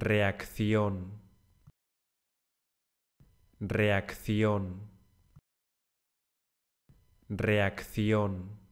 reacción, reacción, reacción.